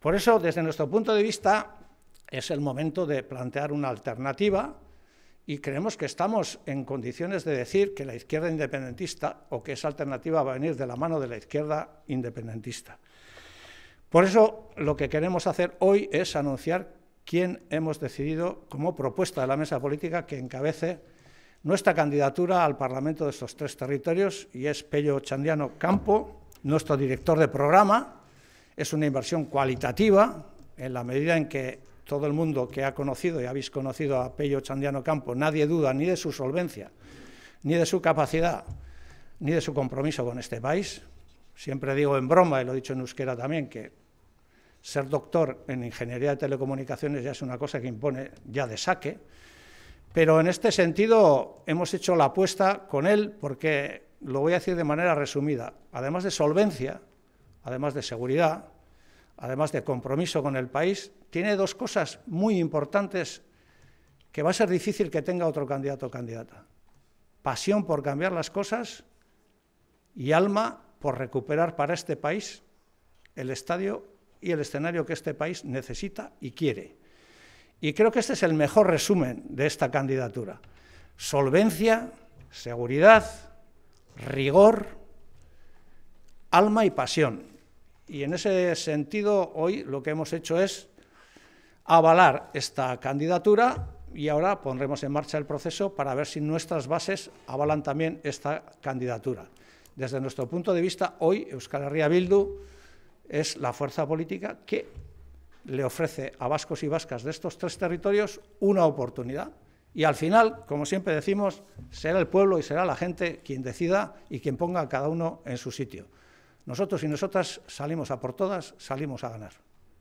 Por eso, desde nuestro punto de vista, es el momento de plantear una alternativa y creemos que estamos en condiciones de decir que la izquierda independentista o que esa alternativa va a venir de la mano de la izquierda independentista. Por eso lo que queremos hacer hoy es anunciar quién hemos decidido como propuesta de la mesa política que encabece nuestra candidatura al Parlamento de estos tres territorios y es Pello Chandiano Campo, nuestro director de programa, es una inversión cualitativa, en la medida en que todo el mundo que ha conocido y habéis conocido a Pello Chandiano Campo, nadie duda ni de su solvencia, ni de su capacidad, ni de su compromiso con este país. Siempre digo en broma, y lo he dicho en euskera también, que ser doctor en ingeniería de telecomunicaciones ya es una cosa que impone ya de saque. Pero en este sentido hemos hecho la apuesta con él porque, lo voy a decir de manera resumida, además de solvencia, además de seguridad, además de compromiso con el país, tiene dos cosas muy importantes que va a ser difícil que tenga otro candidato o candidata. Pasión por cambiar las cosas y alma por recuperar para este país el estadio y el escenario que este país necesita y quiere. Y creo que este es el mejor resumen de esta candidatura. Solvencia, seguridad, rigor, alma y pasión. Y en ese sentido, hoy lo que hemos hecho es avalar esta candidatura y ahora pondremos en marcha el proceso para ver si nuestras bases avalan también esta candidatura. Desde nuestro punto de vista, hoy Euskal Herria Bildu es la fuerza política que le ofrece a vascos y vascas de estos tres territorios una oportunidad. Y al final, como siempre decimos, será el pueblo y será la gente quien decida y quien ponga a cada uno en su sitio. Nosotros y nosotras salimos a por todas, salimos a ganar.